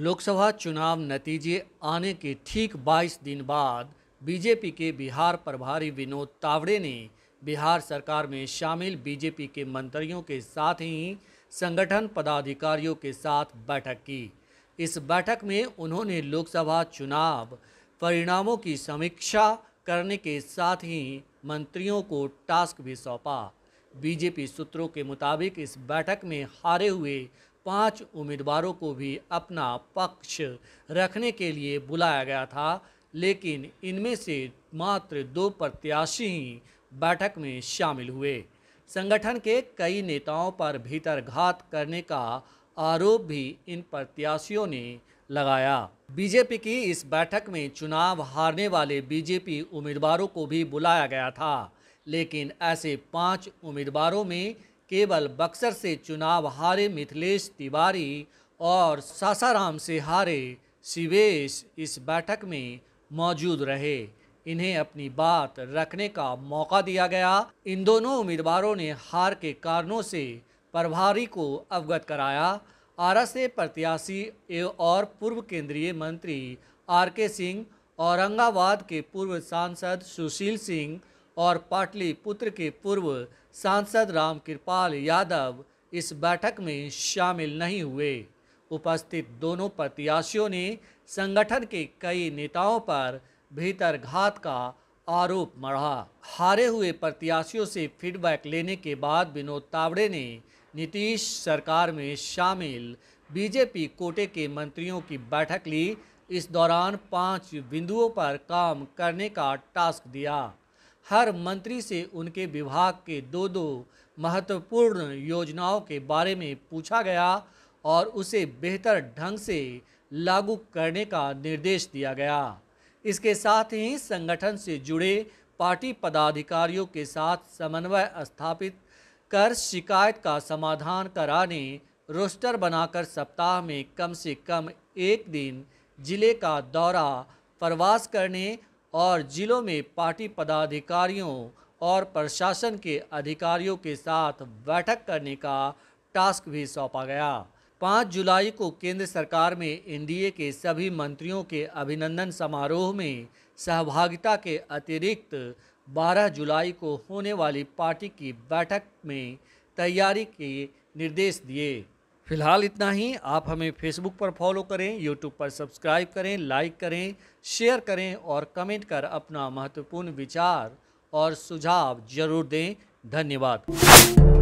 लोकसभा चुनाव नतीजे आने के ठीक 22 दिन बाद बीजेपी के बिहार प्रभारी विनोद तावड़े ने बिहार सरकार में शामिल बीजेपी के मंत्रियों के साथ ही संगठन पदाधिकारियों के साथ बैठक की इस बैठक में उन्होंने लोकसभा चुनाव परिणामों की समीक्षा करने के साथ ही मंत्रियों को टास्क भी सौंपा बीजेपी सूत्रों के मुताबिक इस बैठक में हारे हुए पांच उम्मीदवारों को भी अपना पक्ष रखने के लिए बुलाया गया था लेकिन इनमें से मात्र दो प्रत्याशी ही बैठक में शामिल हुए संगठन के कई नेताओं पर भीतरघात करने का आरोप भी इन प्रत्याशियों ने लगाया बीजेपी की इस बैठक में चुनाव हारने वाले बीजेपी उम्मीदवारों को भी बुलाया गया था लेकिन ऐसे पांच उम्मीदवारों में केवल बक्सर से चुनाव हारे मिथिलेश तिवारी और सासाराम से हारे शिवेश इस बैठक में मौजूद रहे इन्हें अपनी बात रखने का मौका दिया गया इन दोनों उम्मीदवारों ने हार के कारणों से प्रभारी को अवगत कराया आरा से प्रत्याशी और पूर्व केंद्रीय मंत्री आर के सिंह औरंगाबाद के पूर्व सांसद सुशील सिंह और पाटली पुत्र के पूर्व सांसद राम कृपाल यादव इस बैठक में शामिल नहीं हुए उपस्थित दोनों प्रत्याशियों ने संगठन के कई नेताओं पर भीतरघात का आरोप मढ़ा हारे हुए प्रत्याशियों से फीडबैक लेने के बाद विनोद तावड़े ने नीतीश सरकार में शामिल बीजेपी कोटे के मंत्रियों की बैठक ली इस दौरान पांच बिंदुओं पर काम करने का टास्क दिया हर मंत्री से उनके विभाग के दो दो महत्वपूर्ण योजनाओं के बारे में पूछा गया और उसे बेहतर ढंग से लागू करने का निर्देश दिया गया इसके साथ ही संगठन से जुड़े पार्टी पदाधिकारियों के साथ समन्वय स्थापित कर शिकायत का समाधान कराने रोस्टर बनाकर सप्ताह में कम से कम एक दिन जिले का दौरा प्रवास करने और जिलों में पार्टी पदाधिकारियों और प्रशासन के अधिकारियों के साथ बैठक करने का टास्क भी सौंपा गया पाँच जुलाई को केंद्र सरकार में एनडीए के सभी मंत्रियों के अभिनंदन समारोह में सहभागिता के अतिरिक्त 12 जुलाई को होने वाली पार्टी की बैठक में तैयारी के निर्देश दिए फिलहाल इतना ही आप हमें फेसबुक पर फॉलो करें यूट्यूब पर सब्सक्राइब करें लाइक करें शेयर करें और कमेंट कर अपना महत्वपूर्ण विचार और सुझाव जरूर दें धन्यवाद